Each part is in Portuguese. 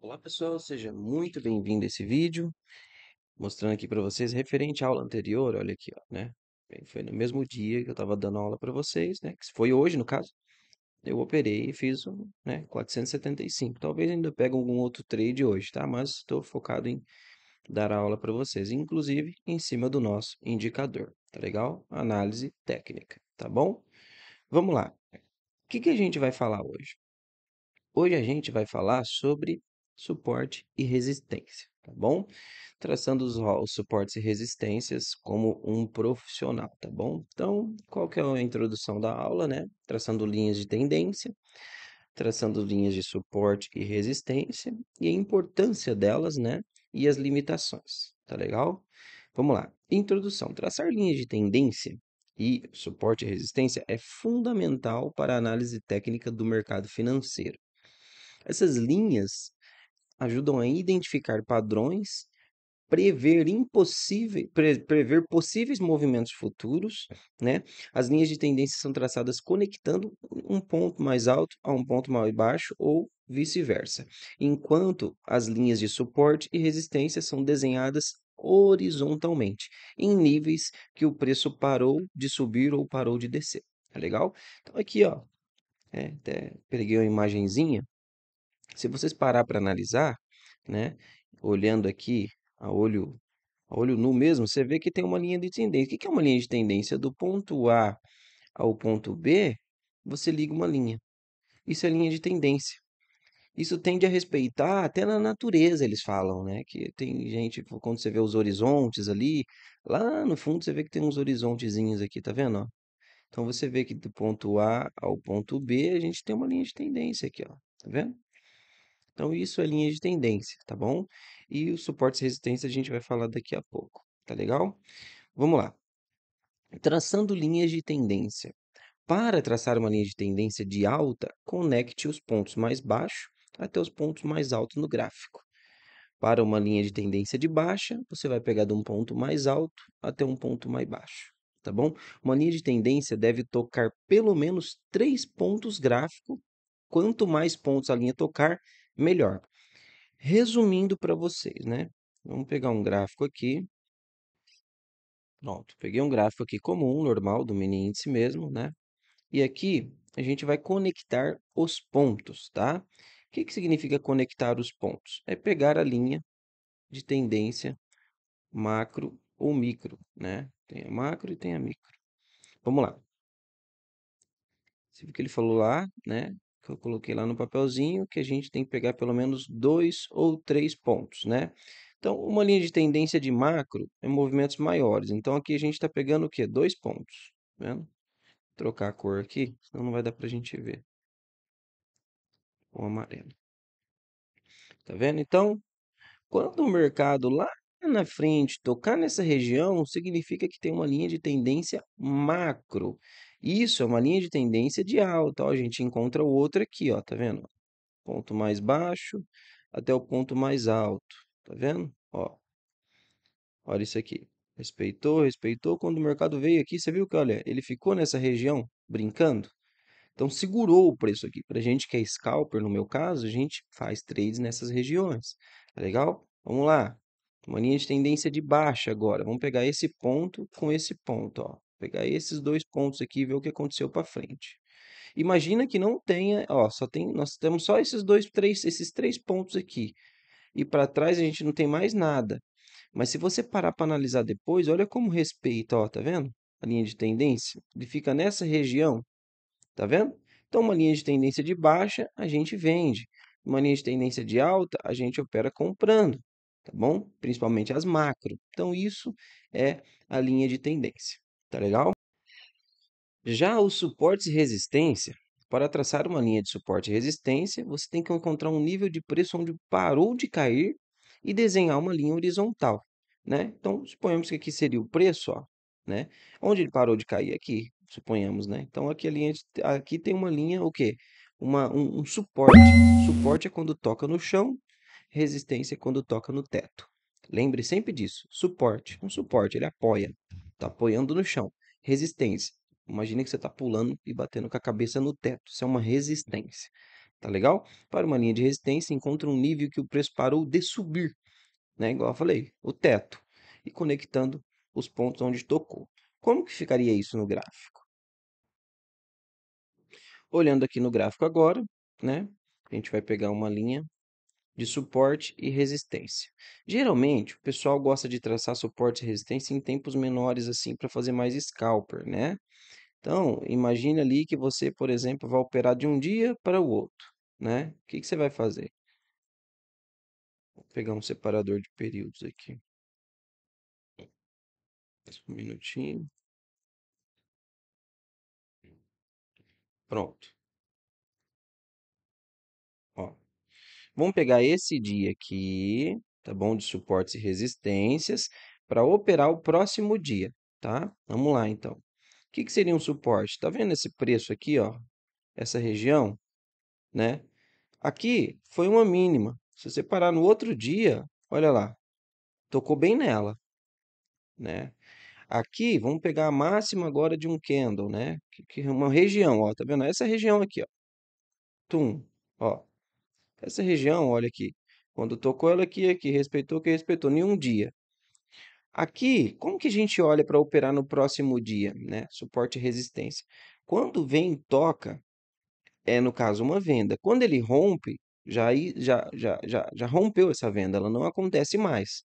Olá pessoal, seja muito bem-vindo a esse vídeo, mostrando aqui para vocês referente à aula anterior, olha aqui, ó, né? Foi no mesmo dia que eu estava dando aula para vocês, né? Que foi hoje no caso. Eu operei e fiz um, né, 475. Talvez ainda pegue algum outro trade hoje, tá? Mas estou focado em dar aula para vocês, inclusive em cima do nosso indicador, tá legal? Análise técnica, tá bom? Vamos lá. O que, que a gente vai falar hoje? Hoje a gente vai falar sobre suporte e resistência, tá bom? Traçando os, os suportes e resistências como um profissional, tá bom? Então, qual que é a introdução da aula, né? Traçando linhas de tendência, traçando linhas de suporte e resistência e a importância delas, né? E as limitações, tá legal? Vamos lá. Introdução. Traçar linhas de tendência e suporte e resistência é fundamental para a análise técnica do mercado financeiro. Essas linhas ajudam a identificar padrões, prever impossíveis, pre, prever possíveis movimentos futuros, né? As linhas de tendência são traçadas conectando um ponto mais alto a um ponto mais baixo ou vice-versa, enquanto as linhas de suporte e resistência são desenhadas horizontalmente, em níveis que o preço parou de subir ou parou de descer. Tá legal? Então aqui, ó, é, até peguei uma imagenzinha se vocês parar para analisar, né, olhando aqui a olho a olho nu mesmo, você vê que tem uma linha de tendência. O que é uma linha de tendência? Do ponto A ao ponto B, você liga uma linha. Isso é linha de tendência. Isso tende a respeitar, até na natureza eles falam, né? Que tem gente, quando você vê os horizontes ali, lá no fundo você vê que tem uns horizontezinhos aqui, tá vendo? Então você vê que do ponto A ao ponto B a gente tem uma linha de tendência aqui, ó. Tá vendo? Então, isso é linha de tendência, tá bom? E os suportes e resistência a gente vai falar daqui a pouco, tá legal? Vamos lá. Traçando linhas de tendência. Para traçar uma linha de tendência de alta, conecte os pontos mais baixos até os pontos mais altos no gráfico. Para uma linha de tendência de baixa, você vai pegar de um ponto mais alto até um ponto mais baixo, tá bom? Uma linha de tendência deve tocar pelo menos três pontos gráficos. Quanto mais pontos a linha tocar, melhor. Resumindo para vocês, né? Vamos pegar um gráfico aqui. Pronto, peguei um gráfico aqui comum, normal, do mini índice mesmo, né? E aqui a gente vai conectar os pontos, tá? O que, que significa conectar os pontos? É pegar a linha de tendência macro ou micro, né? Tem a macro e tem a micro. Vamos lá. Você viu que ele falou lá, né? que eu coloquei lá no papelzinho, que a gente tem que pegar pelo menos dois ou três pontos, né? Então, uma linha de tendência de macro é movimentos maiores. Então, aqui a gente está pegando o quê? Dois pontos. Tá vendo? Vou trocar a cor aqui, senão não vai dar para a gente ver. O amarelo. Tá vendo? Então, quando o mercado lá na frente tocar nessa região, significa que tem uma linha de tendência macro. Isso é uma linha de tendência de alta, ó, a gente encontra o outro aqui, ó, tá vendo? Ponto mais baixo até o ponto mais alto, tá vendo? Ó. Olha isso aqui. Respeitou, respeitou. Quando o mercado veio aqui, você viu que, olha, ele ficou nessa região brincando? Então, segurou o preço aqui. Para gente que é scalper, no meu caso, a gente faz trades nessas regiões. Tá legal? Vamos lá. Uma linha de tendência de baixa agora. Vamos pegar esse ponto com esse ponto, ó pegar esses dois pontos aqui e ver o que aconteceu para frente. Imagina que não tenha, ó, só tem, nós temos só esses dois, três, esses três pontos aqui. E para trás a gente não tem mais nada. Mas se você parar para analisar depois, olha como respeita, ó, tá vendo? A linha de tendência, ele fica nessa região, tá vendo? Então uma linha de tendência de baixa, a gente vende. Uma linha de tendência de alta, a gente opera comprando, tá bom? Principalmente as macro. Então isso é a linha de tendência. Tá legal? Já os suportes e resistência, para traçar uma linha de suporte e resistência, você tem que encontrar um nível de preço onde parou de cair e desenhar uma linha horizontal, né? Então, suponhamos que aqui seria o preço, ó, né? Onde ele parou de cair aqui, suponhamos, né? Então, aqui a linha de, aqui tem uma linha o quê? Uma, um, um suporte. Suporte é quando toca no chão, resistência é quando toca no teto. Lembre sempre disso, suporte, um suporte, ele apoia. Tá apoiando no chão. Resistência. Imagina que você está pulando e batendo com a cabeça no teto. Isso é uma resistência. Tá legal? Para uma linha de resistência, encontra um nível que o preço parou de subir. Né? Igual eu falei, o teto. E conectando os pontos onde tocou. Como que ficaria isso no gráfico? Olhando aqui no gráfico agora, né? A gente vai pegar uma linha de suporte e resistência. Geralmente, o pessoal gosta de traçar suporte e resistência em tempos menores assim para fazer mais scalper, né? Então, imagina ali que você, por exemplo, vai operar de um dia para o outro, né? O que, que você vai fazer? Vou pegar um separador de períodos aqui. Um minutinho. Pronto. Vamos pegar esse dia aqui, tá bom? De suportes e resistências, para operar o próximo dia, tá? Vamos lá, então. O que, que seria um suporte? Tá vendo esse preço aqui, ó? Essa região, né? Aqui foi uma mínima. Se você parar no outro dia, olha lá, tocou bem nela, né? Aqui, vamos pegar a máxima agora de um candle, né? Que, que é uma região, ó, tá vendo? Essa região aqui, ó. Tum, ó. Essa região, olha aqui, quando tocou ela aqui, aqui, respeitou, que respeitou, nenhum dia. Aqui, como que a gente olha para operar no próximo dia, né? Suporte e resistência. Quando vem toca, é no caso uma venda. Quando ele rompe, já, já, já, já, já rompeu essa venda, ela não acontece mais.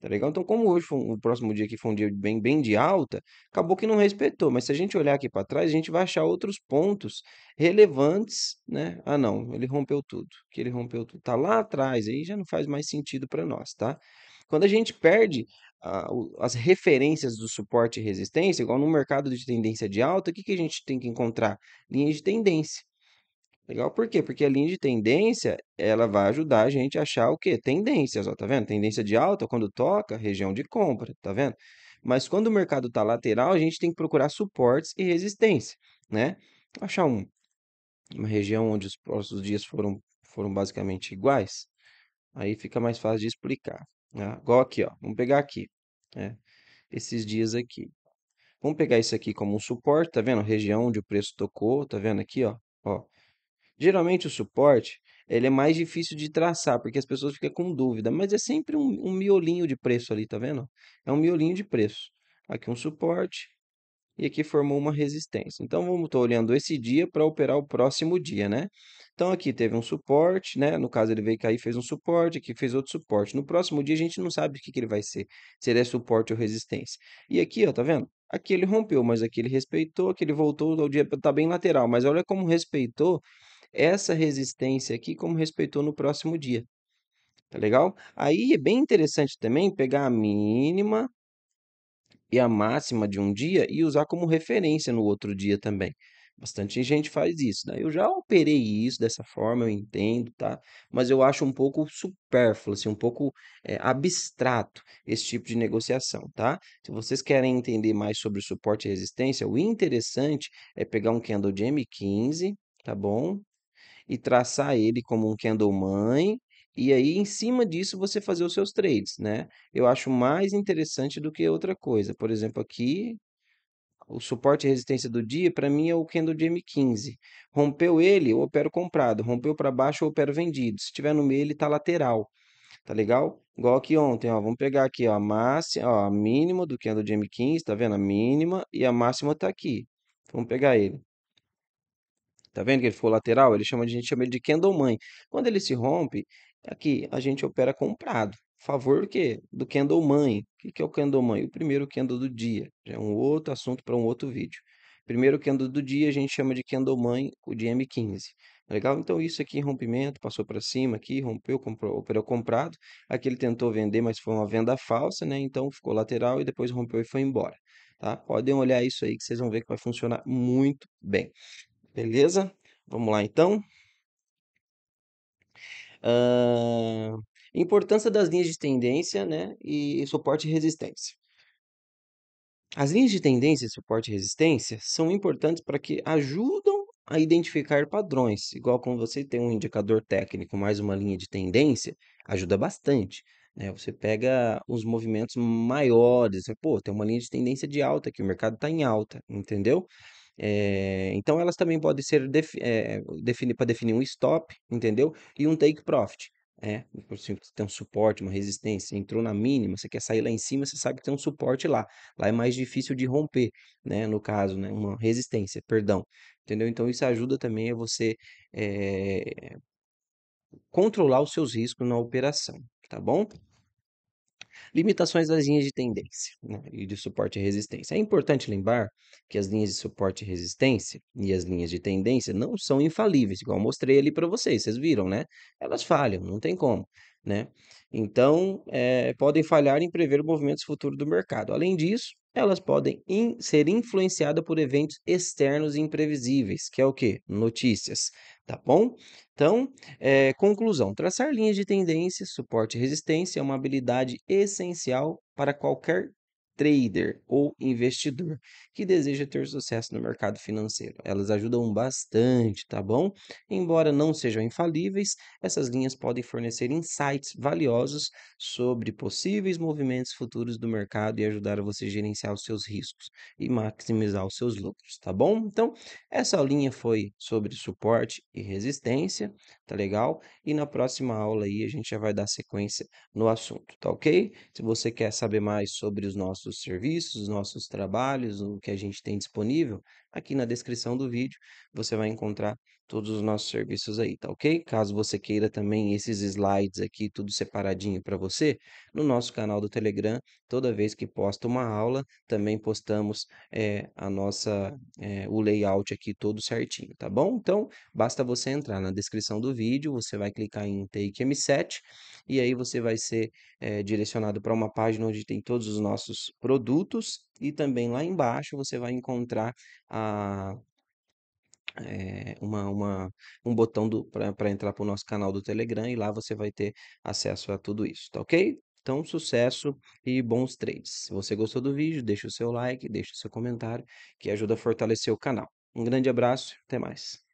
Tá legal? Então, como hoje foi um, o próximo dia aqui foi um dia bem, bem de alta, acabou que não respeitou. Mas se a gente olhar aqui para trás, a gente vai achar outros pontos relevantes, né? Ah, não, ele rompeu tudo. Que ele rompeu tudo. Tá lá atrás, aí já não faz mais sentido para nós, tá? Quando a gente perde as referências do suporte e resistência, igual no mercado de tendência de alta, o que, que a gente tem que encontrar? Linhas de tendência. Legal? Por quê? Porque a linha de tendência, ela vai ajudar a gente a achar o quê? Tendências, ó, tá vendo? Tendência de alta, quando toca, região de compra, tá vendo? Mas quando o mercado está lateral, a gente tem que procurar suportes e resistência, né? Achar um, uma região onde os próximos dias foram, foram basicamente iguais, aí fica mais fácil de explicar. Né? Igual aqui, ó. Vamos pegar aqui, né? Esses dias aqui. Vamos pegar isso aqui como um suporte, tá vendo? Região onde o preço tocou, tá vendo aqui, ó? ó Geralmente o suporte ele é mais difícil de traçar, porque as pessoas ficam com dúvida, mas é sempre um, um miolinho de preço ali, tá vendo? É um miolinho de preço. Aqui um suporte e aqui formou uma resistência. Então vamos estar olhando esse dia para operar o próximo dia, né? Então aqui teve um suporte, né? No caso ele veio cair, fez um suporte, aqui fez outro suporte. No próximo dia a gente não sabe o que, que ele vai ser, se ele é suporte ou resistência. E aqui, ó, tá vendo? Aqui ele rompeu, mas aqui ele respeitou, aqui ele voltou ao dia, tá bem lateral, mas olha como respeitou essa resistência aqui como respeitou no próximo dia. Tá legal? Aí é bem interessante também pegar a mínima e a máxima de um dia e usar como referência no outro dia também. Bastante gente faz isso, né? Eu já operei isso dessa forma, eu entendo, tá? Mas eu acho um pouco supérfluo, assim, um pouco é, abstrato esse tipo de negociação, tá? Se vocês querem entender mais sobre suporte e resistência, o interessante é pegar um candle de M15, tá bom? e traçar ele como um candle mãe e aí, em cima disso, você fazer os seus trades, né? Eu acho mais interessante do que outra coisa. Por exemplo, aqui, o suporte e resistência do dia, para mim, é o candle de M15. Rompeu ele, eu opero comprado. Rompeu para baixo, eu opero vendido. Se tiver no meio, ele tá lateral. Tá legal? Igual aqui ontem, ó. Vamos pegar aqui, ó, a máxima, ó, a mínima do candle de M15, tá vendo? A mínima e a máxima tá aqui. Vamos pegar ele. Tá vendo que ele ficou lateral? Ele chama, a gente chama ele de candle Quando ele se rompe, aqui é a gente opera comprado. Favor do quê? Do candle mãe. O que, que é o candle mãe? O primeiro candle do dia. Já é um outro assunto para um outro vídeo. Primeiro candle do dia a gente chama de candle mãe, o de M15. Legal? Então, isso aqui, rompimento, passou para cima aqui, rompeu, comprou, operou comprado. Aqui ele tentou vender, mas foi uma venda falsa, né? Então, ficou lateral e depois rompeu e foi embora. Tá? Podem olhar isso aí que vocês vão ver que vai funcionar muito bem. Beleza? Vamos lá então. Uh, importância das linhas de tendência né, e suporte e resistência. As linhas de tendência, suporte e resistência são importantes para que ajudam a identificar padrões. Igual quando você tem um indicador técnico mais uma linha de tendência, ajuda bastante. Né? Você pega os movimentos maiores. Pô, tem uma linha de tendência de alta aqui, o mercado está em alta, entendeu? É, então elas também podem ser defi é, eh, para definir um stop, entendeu? E um take profit. É, você tem um suporte, uma resistência, entrou na mínima, você quer sair lá em cima, você sabe que tem um suporte lá. Lá é mais difícil de romper, né? No caso, né? Uma resistência, perdão. Entendeu? Então isso ajuda também a você é, controlar os seus riscos na operação, tá bom? Limitações das linhas de tendência né, e de suporte e resistência. É importante lembrar que as linhas de suporte e resistência e as linhas de tendência não são infalíveis, igual mostrei ali para vocês, vocês viram, né? Elas falham, não tem como, né? Então, é, podem falhar em prever movimentos futuros do mercado. Além disso, elas podem in ser influenciadas por eventos externos e imprevisíveis, que é o que? Notícias tá bom? Então, é, conclusão: traçar linhas de tendência, suporte e resistência é uma habilidade essencial para qualquer trader ou investidor que deseja ter sucesso no mercado financeiro. Elas ajudam bastante, tá bom? Embora não sejam infalíveis, essas linhas podem fornecer insights valiosos sobre possíveis movimentos futuros do mercado e ajudar a você gerenciar os seus riscos e maximizar os seus lucros, tá bom? Então, essa linha foi sobre suporte e resistência, tá legal? E na próxima aula aí a gente já vai dar sequência no assunto, tá OK? Se você quer saber mais sobre os nossos nossos serviços, os nossos trabalhos, o que a gente tem disponível, Aqui na descrição do vídeo você vai encontrar todos os nossos serviços aí, tá ok? Caso você queira também esses slides aqui, tudo separadinho para você, no nosso canal do Telegram, toda vez que posta uma aula, também postamos é, a nossa, é, o layout aqui todo certinho, tá bom? Então, basta você entrar na descrição do vídeo, você vai clicar em Take M7 e aí você vai ser é, direcionado para uma página onde tem todos os nossos produtos e também lá embaixo você vai encontrar a, é, uma, uma, um botão para entrar para o nosso canal do Telegram e lá você vai ter acesso a tudo isso, tá ok? Então, sucesso e bons trades. Se você gostou do vídeo, deixa o seu like, deixa o seu comentário, que ajuda a fortalecer o canal. Um grande abraço, até mais.